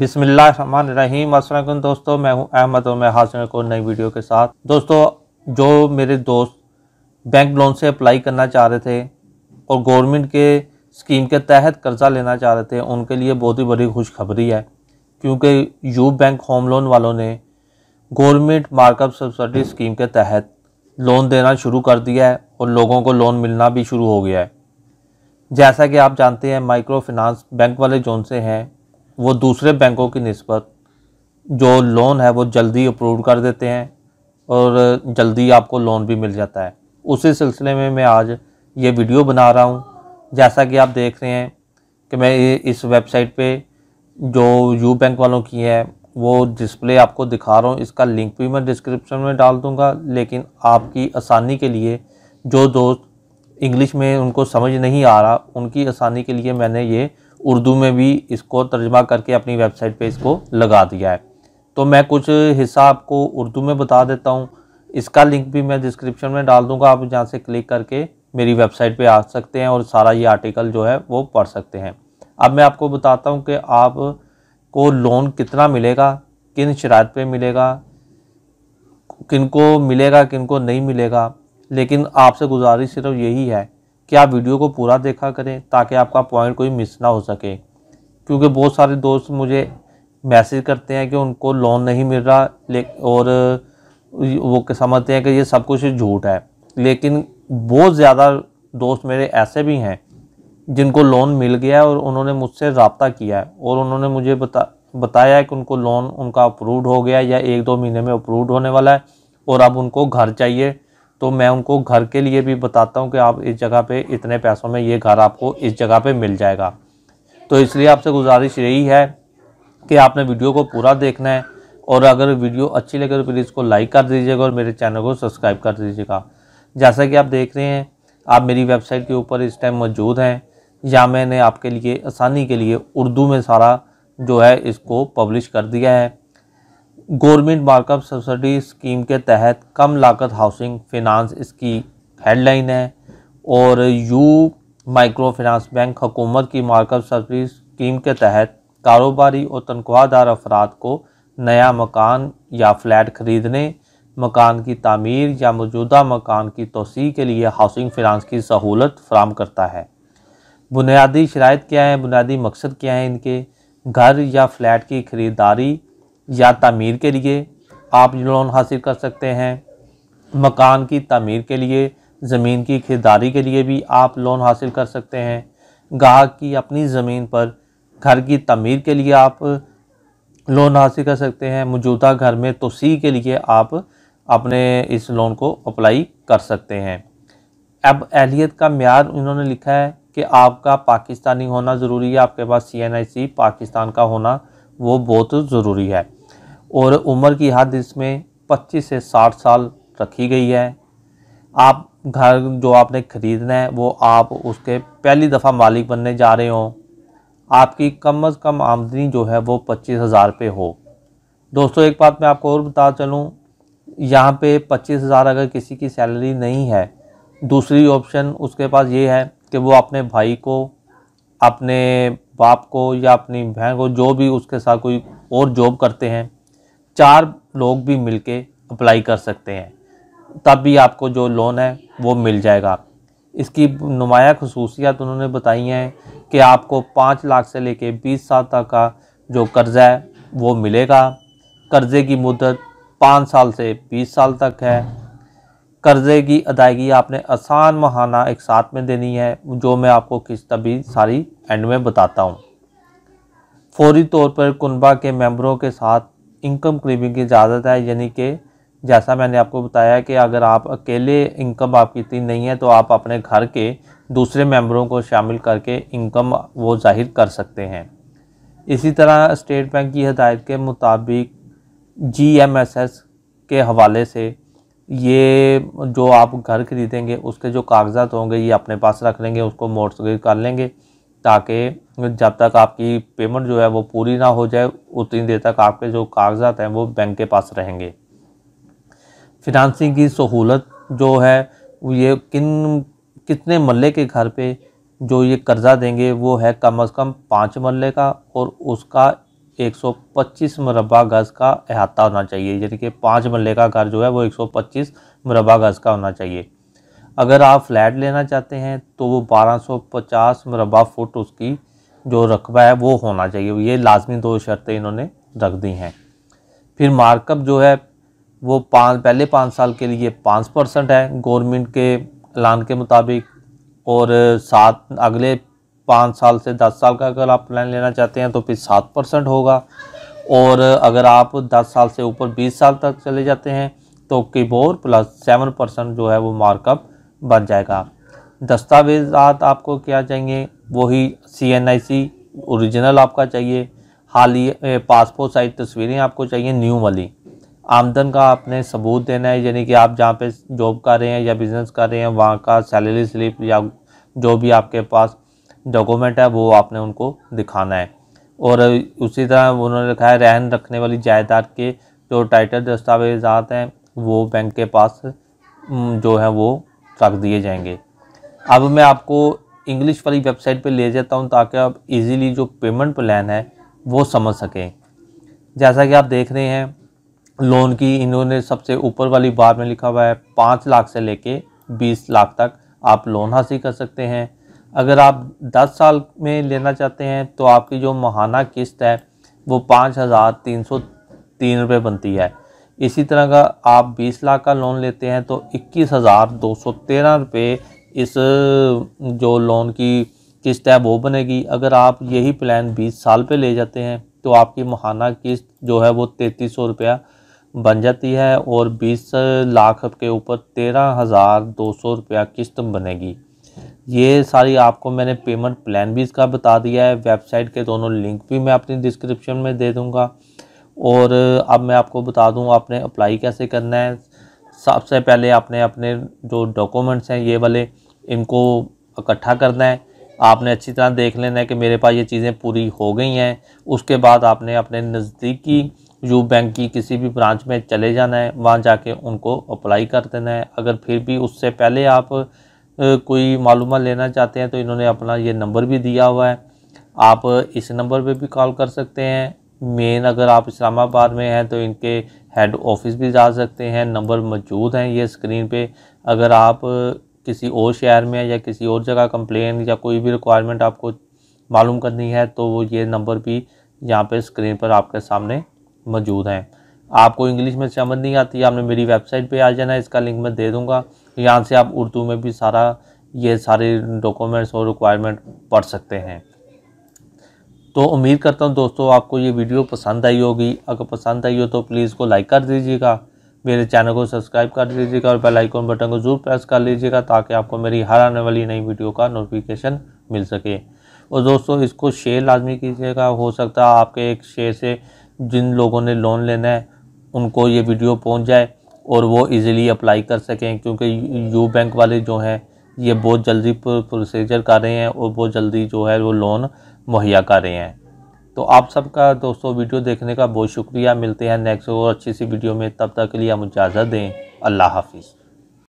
बिसमीम असल दोस्तों मैं हूं अहमद और मैं हाजिर को नई वीडियो के साथ दोस्तों जो मेरे दोस्त बैंक लोन से अप्लाई करना चाह रहे थे और गवर्नमेंट के स्कीम के तहत कर्ज़ा लेना चाह रहे थे उनके लिए बहुत ही बड़ी खुशखबरी है क्योंकि यू बैंक होम लोन वालों ने गवर्नमेंट मार्कअप सब्सिडी स्कीम के तहत लोन देना शुरू कर दिया है और लोगों को लोन मिलना भी शुरू हो गया है जैसा कि आप जानते हैं माइक्रो फिनांस बैंक वाले जोन से हैं वो दूसरे बैंकों की नस्बत जो लोन है वो जल्दी अप्रूव कर देते हैं और जल्दी आपको लोन भी मिल जाता है उसी सिलसिले में मैं आज ये वीडियो बना रहा हूँ जैसा कि आप देख रहे हैं कि मैं इस वेबसाइट पे जो यू बैंक वालों की है वो डिस्प्ले आपको दिखा रहा हूँ इसका लिंक भी मैं डिस्क्रिप्शन में डाल दूँगा लेकिन आपकी आसानी के लिए जो दोस्त इंग्लिश में उनको समझ नहीं आ रहा उनकी आसानी के लिए मैंने ये उर्दू में भी इसको तर्जमा करके अपनी वेबसाइट पे इसको लगा दिया है तो मैं कुछ हिस्सा आपको उर्दू में बता देता हूँ इसका लिंक भी मैं डिस्क्रिप्शन में डाल दूँगा आप जहाँ से क्लिक करके मेरी वेबसाइट पे आ सकते हैं और सारा ये आर्टिकल जो है वो पढ़ सकते हैं अब मैं आपको बताता हूँ कि आप को लोन कितना मिलेगा किन शरात पे मिलेगा किन को मिलेगा किन को नहीं मिलेगा लेकिन आपसे गुजारिश सिर्फ यही है कि आप वीडियो को पूरा देखा करें ताकि आपका पॉइंट कोई मिस ना हो सके क्योंकि बहुत सारे दोस्त मुझे मैसेज करते हैं कि उनको लोन नहीं मिल रहा ले और वो समझते हैं कि ये सब कुछ झूठ है लेकिन बहुत ज़्यादा दोस्त मेरे ऐसे भी हैं जिनको लोन मिल गया है और उन्होंने मुझसे रबता किया है और उन्होंने मुझे बता बताया है कि उनको लोन उनका अप्रूव हो गया है या एक दो महीने में अप्रूव होने वाला है और अब उनको घर चाहिए तो मैं उनको घर के लिए भी बताता हूँ कि आप इस जगह पे इतने पैसों में ये घर आपको इस जगह पे मिल जाएगा तो इसलिए आपसे गुजारिश यही है कि आपने वीडियो को पूरा देखना है और अगर वीडियो अच्छी लगे तो प्लीज़ को लाइक कर दीजिएगा और मेरे चैनल को सब्सक्राइब कर दीजिएगा जैसा कि आप देख रहे हैं आप मेरी वेबसाइट के ऊपर इस टाइम मौजूद हैं या मैंने आपके लिए आसानी के लिए उर्दू में सारा जो है इसको पब्लिश कर दिया है गवर्नमेंट मार्कअप सब्सिडी स्कीम के तहत कम लागत हाउसिंग फिनांस इसकी हेडलाइन है और यू माइक्रो फिनांस बैंक हुकूमत की मार्कअप सब्सिडी स्कीम के तहत कारोबारी और तनख्वाहदार अफराद को नया मकान या फ्लैट ख़रीदने मकान की तमीर या मौजूदा मकान की तोसी के लिए हाउसिंग फिनांस की सहूलत फ्राहम करता है बुनियादी शरात क्या है बुनियादी मकसद क्या है इनके घर या फ्लैट की ख़रीदारी या तमीर के लिए आप लोन हासिल कर सकते हैं मकान की तमीर के लिए ज़मीन की खरीदारी के लिए भी आप लोन हासिल कर सकते हैं गाहक की अपनी ज़मीन पर घर की तमीर के लिए आप लोन हासिल कर सकते हैं मौजूदा घर में तोसी के लिए आप अपने इस लोन को अप्लाई कर सकते हैं अब एहलीत का मैार उन्होंने लिखा है कि आपका पाकिस्तानी होना ज़रूरी है आपके पास सी एन आई सी पाकिस्तान का होना वो बहुत ज़रूरी है और उम्र की हद इसमें 25 से 60 साल रखी गई है आप घर जो आपने ख़रीदना है वो आप उसके पहली दफ़ा मालिक बनने जा रहे हो आपकी कम अज़ कम आमदनी जो है वो पच्चीस हज़ार रुपये हो दोस्तों एक बात मैं आपको और बता चलूँ यहाँ पे पच्चीस हज़ार अगर किसी की सैलरी नहीं है दूसरी ऑप्शन उसके पास ये है कि वो अपने भाई को अपने बाप को या अपनी बहन को जो भी उसके साथ कोई और जॉब करते हैं चार लोग भी मिलके अप्लाई कर सकते हैं तब भी आपको जो लोन है वो मिल जाएगा इसकी नुमाया खसूसियात उन्होंने बताई हैं कि आपको पाँच लाख से लेके बीस साल तक का जो कर्ज़ा है वो मिलेगा कर्ज़े की मुदत पाँच साल से बीस साल तक है कर्ज़े की अदायगी आपने आसान महाना एक साथ में देनी है जो मैं आपको किस्त अभी सारी एंड में बताता हूँ फौरी तौर पर कुनबा के मेंबरों के साथ इनकम क्लिपिंग की इजाज़त है यानी कि जैसा मैंने आपको बताया कि अगर आप अकेले इनकम आपकी इतनी नहीं है तो आप अपने घर के दूसरे मेंबरों को शामिल करके इनकम वो जाहिर कर सकते हैं इसी तरह स्टेट बैंक की हदायत के मुताबिक जीएमएसएस के हवाले से ये जो आप घर खरीदेंगे उसके जो कागजात होंगे ये अपने पास रख लेंगे उसको मोटसगेज कर लेंगे ताकि जब तक आपकी पेमेंट जो है वो पूरी ना हो जाए उतनी देर तक आपके जो कागजात हैं वो बैंक के पास रहेंगे फिनंसिंग की सहूलत जो है ये किन कितने मल्ले के घर पे जो ये कर्ज़ा देंगे वो है कम अज़ कम पाँच मल्ले का और उसका 125 मरबा गज़ का अहाता होना चाहिए यानी कि पाँच मल्ले का घर जो है वो 125 मरबा गज़ का होना चाहिए अगर आप फ्लैट लेना चाहते हैं तो वो 1250 मरबा फुट उसकी जो रकबा है वो होना चाहिए ये लाजमी दो शर्तें इन्होंने रख दी हैं फिर मार्कअप जो है वो पाँच पहले पाँच साल के लिए पाँच परसेंट है गवर्नमेंट के ऐलान के मुताबिक और सात अगले पाँच साल से दस साल का अगर आप प्लान लेना चाहते हैं तो फिर सात परसेंट होगा और अगर आप दस साल से ऊपर बीस साल तक चले जाते हैं तो किबोर प्लस सेवन परसेंट जो है वो मार्कअप बन जाएगा दस्तावेजात आपको क्या चाहिए वही सी एन आई सी औरिजिनल आपका चाहिए हाल ही पासपोर्ट साइज़ तस्वीरें आपको चाहिए न्यू वाली आमदन का आपने सबूत देना है यानी कि आप जहाँ पे जॉब कर रहे हैं या बिज़नेस कर रहे हैं वहाँ का सैलरी स्लिप या जो भी आपके पास डॉक्यूमेंट है वो आपने उनको दिखाना है और उसी तरह उन्होंने रखा है रहन रखने वाली जायदाद के जो टाइटल दस्तावेजात हैं वो बैंक के पास जो है वो कर दिए जाएंगे अब मैं आपको इंग्लिश वाली वेबसाइट पर ले जाता हूँ ताकि आप इजीली जो पेमेंट प्लान है वो समझ सकें जैसा कि आप देख रहे हैं लोन की इन्होंने सबसे ऊपर वाली बार में लिखा हुआ है पाँच लाख से लेके बीस लाख तक आप लोन हासिल कर सकते हैं अगर आप दस साल में लेना चाहते हैं तो आपकी जो माहाना किस्त है वो पाँच हज़ार तीन सौ तीन रुपये बनती है इसी तरह का आप 20 लाख का लोन लेते हैं तो इक्कीस हज़ार दो सौ तेरह रुपये इस जो लोन की किस्त है वो बनेगी अगर आप यही प्लान 20 साल पे ले जाते हैं तो आपकी माहाना किस्त जो है वो तैंतीस सौ रुपया बन जाती है और 20 लाख के ऊपर तेरह हज़ार दो सौ रुपया किस्त बनेगी ये सारी आपको मैंने पेमेंट प्लान भी इसका बता दिया है वेबसाइट के दोनों लिंक भी मैं अपनी डिस्क्रिप्शन में दे दूँगा और अब मैं आपको बता दूं आपने अप्लाई कैसे करना है सबसे पहले आपने अपने जो डॉक्यूमेंट्स हैं ये वाले इनको इकट्ठा करना है आपने अच्छी तरह देख लेना है कि मेरे पास ये चीज़ें पूरी हो गई हैं उसके बाद आपने अपने नज़दीकी यू बैंक की किसी भी ब्रांच में चले जाना है वहाँ जाके उनको अप्लाई कर देना है अगर फिर भी उससे पहले आप कोई मालूम लेना चाहते हैं तो इन्होंने अपना ये नंबर भी दिया हुआ है आप इस नंबर पे भी कॉल कर सकते हैं मेन अगर आप इस्लामाबाद में हैं तो इनके हेड ऑफिस भी जा सकते हैं नंबर मौजूद हैं ये स्क्रीन पे अगर आप किसी और शहर में या किसी और जगह कंप्लेन या कोई भी रिक्वायरमेंट आपको मालूम करनी है तो वो ये नंबर भी यहाँ पे स्क्रीन पर आपके सामने मौजूद हैं आपको इंग्लिश में समझ नहीं आती आपने मेरी वेबसाइट पे आ जाना इसका लिंक मैं दे दूँगा यहाँ से आप उर्दू में भी सारा ये सारे डॉक्यूमेंट्स और रिक्वायरमेंट पढ़ सकते हैं तो उम्मीद करता हूँ दोस्तों आपको ये वीडियो पसंद आई होगी अगर पसंद आई हो तो प्लीज़ को लाइक कर दीजिएगा मेरे चैनल को सब्सक्राइब कर दीजिएगा और बेल आइकॉन बटन को जरूर प्रेस कर लीजिएगा ताकि आपको मेरी हर आने वाली नई वीडियो का नोटिफिकेशन मिल सके और दोस्तों इसको शेयर लाजमी कीजिएगा हो सकता है आपके एक शेयर से जिन लोगों ने लोन लेना है उनको ये वीडियो पहुंच जाए और वो इजीली अप्लाई कर सकें क्योंकि यू बैंक वाले जो हैं ये बहुत जल्दी प्रोसीजर कर रहे हैं और बहुत जल्दी जो है वो लोन मुहैया कर रहे हैं तो आप सबका दोस्तों वीडियो देखने का बहुत शुक्रिया मिलते हैं नेक्स्ट और अच्छी सी वीडियो में तब तक के लिए हम इजाज़त दें अल्लाह हाफिज़